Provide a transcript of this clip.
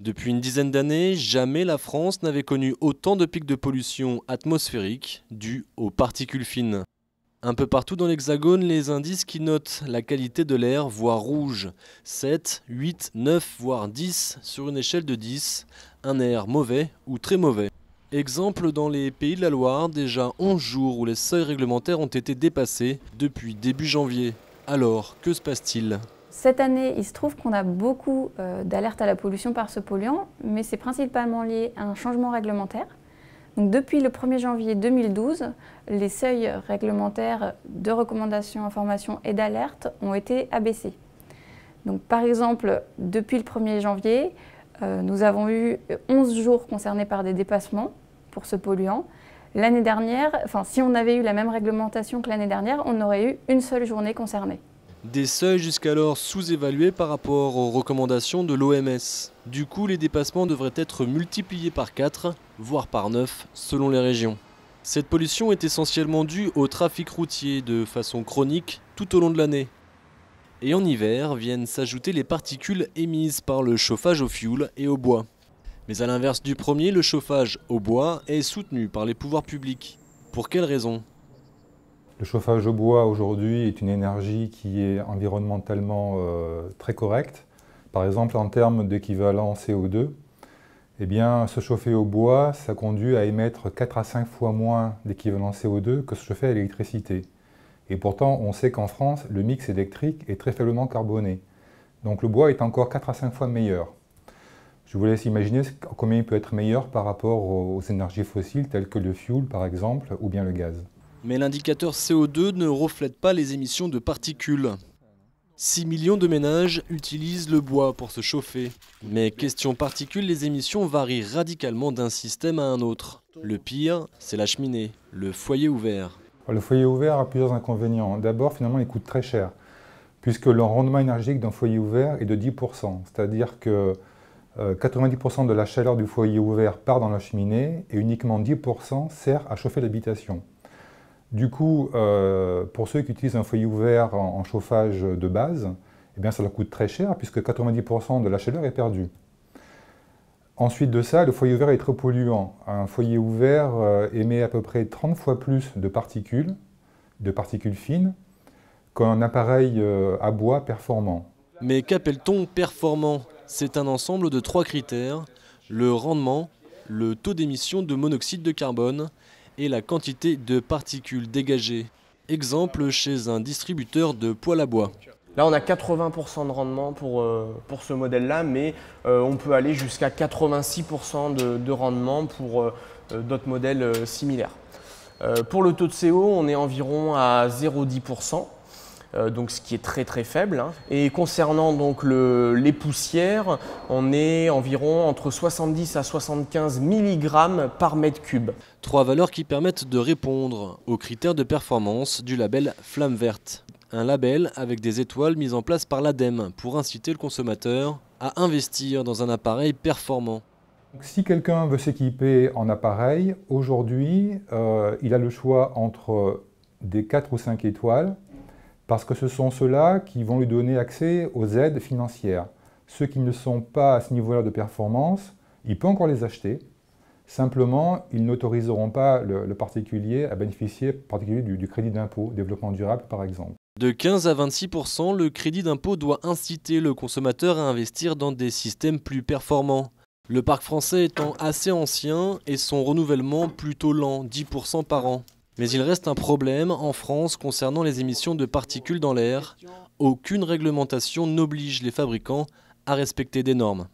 Depuis une dizaine d'années, jamais la France n'avait connu autant de pics de pollution atmosphérique dus aux particules fines. Un peu partout dans l'Hexagone, les indices qui notent la qualité de l'air voient rouge. 7, 8, 9, voire 10 sur une échelle de 10, un air mauvais ou très mauvais. Exemple dans les pays de la Loire, déjà 11 jours où les seuils réglementaires ont été dépassés depuis début janvier. Alors, que se passe-t-il cette année, il se trouve qu'on a beaucoup euh, d'alertes à la pollution par ce polluant, mais c'est principalement lié à un changement réglementaire. depuis le 1er janvier 2012, les seuils réglementaires de recommandations, information et d'alerte ont été abaissés. Donc par exemple, depuis le 1er janvier, euh, nous avons eu 11 jours concernés par des dépassements pour ce polluant. L'année dernière, enfin si on avait eu la même réglementation que l'année dernière, on aurait eu une seule journée concernée. Des seuils jusqu'alors sous-évalués par rapport aux recommandations de l'OMS. Du coup, les dépassements devraient être multipliés par 4, voire par 9, selon les régions. Cette pollution est essentiellement due au trafic routier de façon chronique tout au long de l'année. Et en hiver viennent s'ajouter les particules émises par le chauffage au fioul et au bois. Mais à l'inverse du premier, le chauffage au bois est soutenu par les pouvoirs publics. Pour quelles raisons le chauffage au bois aujourd'hui est une énergie qui est environnementalement euh, très correcte. Par exemple, en termes d'équivalent CO2, eh bien, se chauffer au bois, ça conduit à émettre 4 à 5 fois moins d'équivalent CO2 que se chauffer à l'électricité. Et pourtant, on sait qu'en France, le mix électrique est très faiblement carboné. Donc le bois est encore 4 à 5 fois meilleur. Je vous laisse imaginer combien il peut être meilleur par rapport aux énergies fossiles telles que le fuel par exemple ou bien le gaz. Mais l'indicateur CO2 ne reflète pas les émissions de particules. 6 millions de ménages utilisent le bois pour se chauffer. Mais question particules, les émissions varient radicalement d'un système à un autre. Le pire, c'est la cheminée, le foyer ouvert. Le foyer ouvert a plusieurs inconvénients. D'abord, finalement, il coûte très cher, puisque le rendement énergétique d'un foyer ouvert est de 10%. C'est-à-dire que 90% euh, de la chaleur du foyer ouvert part dans la cheminée et uniquement 10% sert à chauffer l'habitation. Du coup, euh, pour ceux qui utilisent un foyer ouvert en, chauffage de base, eh ça leur coûte très cher puisque 90% de la chaleur est perdue. Ensuite de ça, le foyer ouvert est très polluant. Un foyer ouvert euh, émet à peu près 30 fois plus de particules, de particules fines, qu'un appareil euh, à bois performant. Mais qu'appelle-t-on performant C'est un ensemble de trois critères, le rendement, le taux d'émission de monoxyde de carbone et la quantité de particules dégagées. Exemple chez un distributeur de poêle à bois. Là, on a 80% de rendement pour, euh, pour ce modèle-là, mais euh, on peut aller jusqu'à 86% de, rendement pour euh, d'autres modèles similaires. pour le taux de CO, on est environ à 0,10%. Euh, donc ce qui est très très faible. Hein. Et concernant donc les poussières, on est environ entre 70 à 75 mg par mètre cube. Trois valeurs qui permettent de répondre aux critères de performance du label Flamme Verte. Un label avec des étoiles mises en place par l'ADEME pour inciter le consommateur à investir dans un appareil performant. Si quelqu'un veut s'équiper en appareil, aujourd'hui, euh, il a le choix entre des 4 ou 5 étoiles parce que ce sont ceux-là qui vont lui donner accès aux aides financières. Ceux qui ne sont pas à ce niveau-là de performance, il peut encore les acheter, simplement ils n'autoriseront pas le, particulier à bénéficier particulier du crédit d'impôt, développement durable par exemple. De 15 à 26 le crédit d'impôt doit inciter le consommateur à investir dans des systèmes plus performants. Le parc français étant assez ancien et son renouvellement plutôt lent, 10 par an. Mais il reste un problème en France concernant les émissions de particules dans l'air. Aucune réglementation n'oblige les fabricants à respecter des normes.